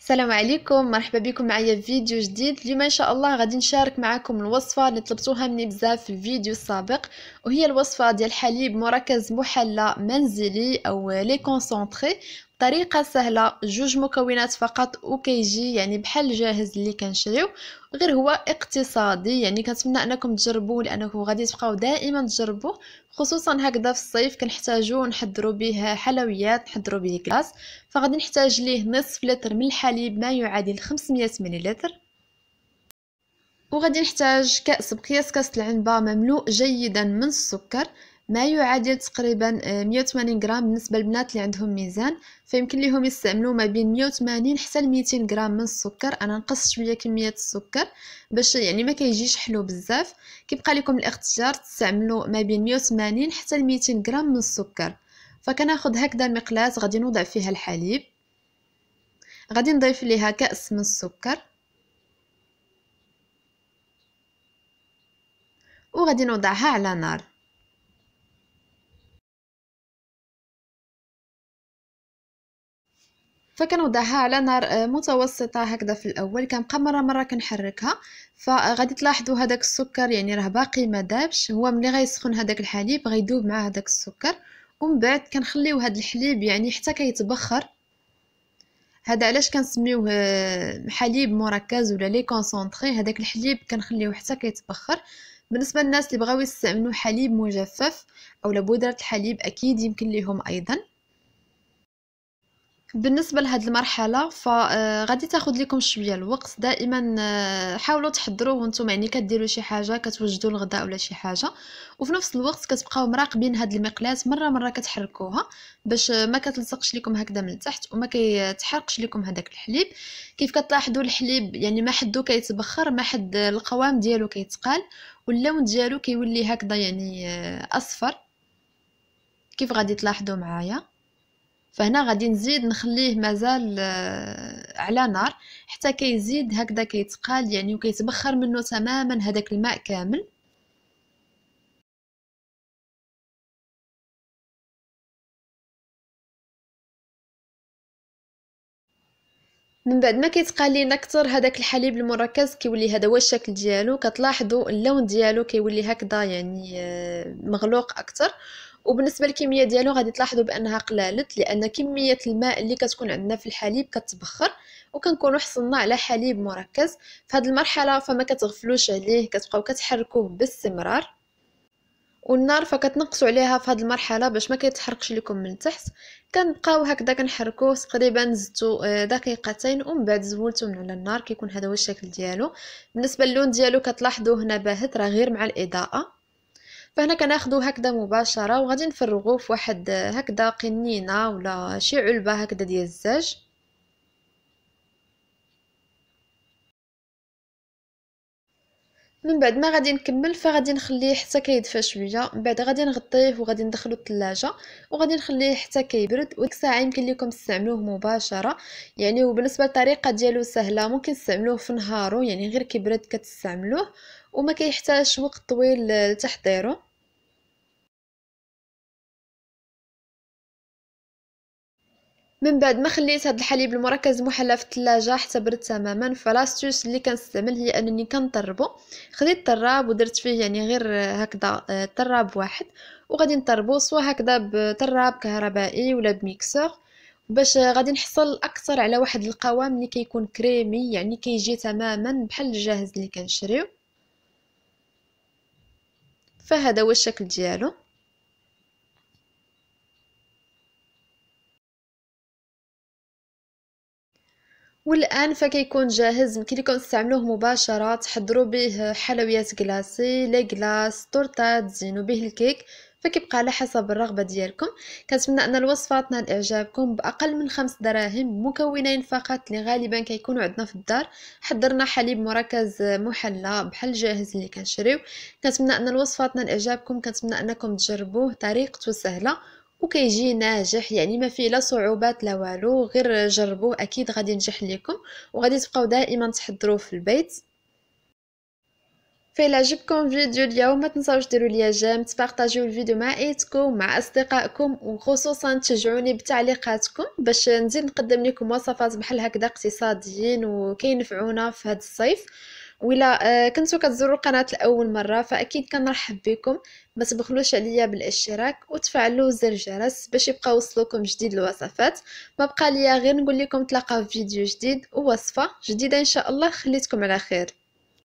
السلام عليكم مرحبا بكم معايا في فيديو جديد اليوم ان شاء الله غادي نشارك معكم الوصفه اللي طلبتوها مني بزاف في الفيديو السابق وهي الوصفه ديال حليب مركز محلى منزلي او لي كونسونطري طريقه سهله جوج مكونات فقط وكيجي يعني بحال جاهز اللي كنشريو غير هو اقتصادي يعني كنتمنى انكم تجربوه لانكم غادي تبقاو دائما تجربوه خصوصا هكذا في الصيف كنحتاجو نحضرو به حلويات نحضرو به كلاس فغادي نحتاج ليه نصف لتر من الحليب ما يعادل 500 مليلتر وغادي نحتاج كأس بقياس كأس العنبة مملوء جيدا من السكر ما يعادل تقريبا 180 آه، غرام بالنسبه للبنات اللي عندهم ميزان فيمكن ليهم يستعملوا ما بين 180 حتى 200 غرام من السكر انا نقص شويه كميه السكر باش يعني ما كيجيش حلو بزاف كيبقى لكم الاختيار تستعملوا ما بين 180 حتى 200 غرام من السكر فكناخذ هكذا المقلاة غادي نوضع فيها الحليب غادي نضيف ليها كأس من السكر وغادي نوضعها على نار فكنوضعها على نار آه، متوسطة هكذا في الأول كنبقى مرة مرة كنحركها فغادي تلاحظوا هذاك السكر يعني راه باقي ما دابش هو ملي غيسخن هذاك الحليب غيدوب مع هذاك السكر ومن بعد كنخليو هذا الحليب يعني حتى كيتبخر هذا علاش كنسميوه آه، حليب مركز ولا لي كونسونطري هذاك الحليب كنخليوه حتى كيتبخر بالنسبه للناس اللي بغاو يستعملوا حليب مجفف او بودره الحليب اكيد يمكن ليهم ايضا بالنسبه لهاد المرحله فغادي آه، تاخذ لكم شويه الوقت دائما آه، حاولوا تحضروا وانتم يعني كديروا شي حاجه كتوجدوا الغداء ولا شي حاجه وفي نفس الوقت كتبقاو مراقبين هاد المقلاه مره مره كتحركوها باش آه، ما كتلصقش لكم هكذا من تحت وما كيتحرقش لكم هذاك الحليب كيف كتلاحظوا الحليب يعني ما حدو كيتبخر ما حد القوام ديالو كيتقال واللون ديالو كيولي هكذا يعني اصفر كيف غادي تلاحظوا معايا فهنا غادي نزيد نخليه مازال آه، على نار حتى كيزيد هكذا كيتقال يعني وكيتبخر منه تماما هذاك الماء كامل من بعد ما كيتقال لينا اكثر هذاك الحليب المركز كيولي هذا هو الشكل ديالو كتلاحظوا اللون ديالو كيولي هكذا يعني آه، مغلوق اكثر وبالنسبه للكميه ديالو غادي تلاحظوا بانها قلالت لان كميه الماء اللي كتكون عندنا في الحليب كتبخر وكنكونوا حصلنا على حليب مركز في هذه المرحله فما كتغفلوش عليه كتبقاو كتحركوه باستمرار والنار فكتنقصوا عليها في هذه المرحله باش ما كيتحرقش لكم من تحت كنبقاو هكذا كنحركوه تقريبا زدتو آه، دقيقتين ومن بعد زولتو من على النار كيكون هذا هو الشكل ديالو بالنسبه للون ديالو كتلاحظوا هنا باهت راه غير مع الاضاءه فهنا كناخدو هكذا مباشره وغادي نفرغوا في واحد هكذا قنينه ولا شي علبه هكذا ديال الزاج من بعد ما غادي نكمل فغادي نخليه حتى كيدفى شويه من بعد غادي نغطيه وغادي ندخلو الثلاجه وغادي نخليه حتى كيبرد وديك الساعه يمكن لكم تستعملوه مباشره يعني وبالنسبه للطريقه ديالو سهله ممكن تستعملوه في نهارو يعني غير كيبرد كتستعملوه وما كيحتاجش وقت طويل لتحضيره من بعد ما خليت هذا الحليب المركز محلى في الثلاجه حتى برد تماما فلاستوس اللي كنستعمل هي انني كنطربو خديت طراب ودرت فيه يعني غير هكذا آه، طراب واحد وغادي نطربو سوا هكذا بطراب كهربائي ولا بميكسور باش غادي نحصل اكثر على واحد القوام اللي كيكون كريمي يعني كيجي تماما بحال الجاهز اللي كنشريو فهذا هو الشكل ديالو والان فكيكون جاهز يمكن لكم تستعملوه مباشره تحضروا به حلويات كلاصي لي كلاص تورتات زينوا به الكيك فكيبقى على حسب الرغبه ديالكم كنتمنى ان الوصفه تنال اعجابكم باقل من خمس دراهم مكونين فقط اللي غالبا كيكونوا عندنا في الدار حضرنا حليب مركز محلى بحال جاهز اللي كنشريو كنتمنى ان الوصفه تنال اعجابكم كنتمنى انكم تجربوه طريقته سهله وكيجي ناجح يعني ما فيه لا صعوبات لا والو غير جربوه اكيد غادي ينجح لكم وغادي تبقاو دائما تحضروه في البيت فإلا عجبكم فيديو اليوم ما تنساوش ديروا ليا جيم تبارطاجيو الفيديو مع ايتكم مع اصدقائكم وخصوصا تشجعوني بتعليقاتكم باش نزيد نقدم لكم وصفات بحال هكذا اقتصاديين وكينفعونا في هذا الصيف ولا آه، كنتو كتزوروا القناه لاول مره فاكيد كنرحب بكم ما تبخلوش عليا بالاشتراك وتفعلوا زر الجرس باش يبقى يوصلوكم جديد الوصفات ما بقى ليا غير نقول لكم تلاقاو في فيديو جديد ووصفه جديده ان شاء الله خليتكم على خير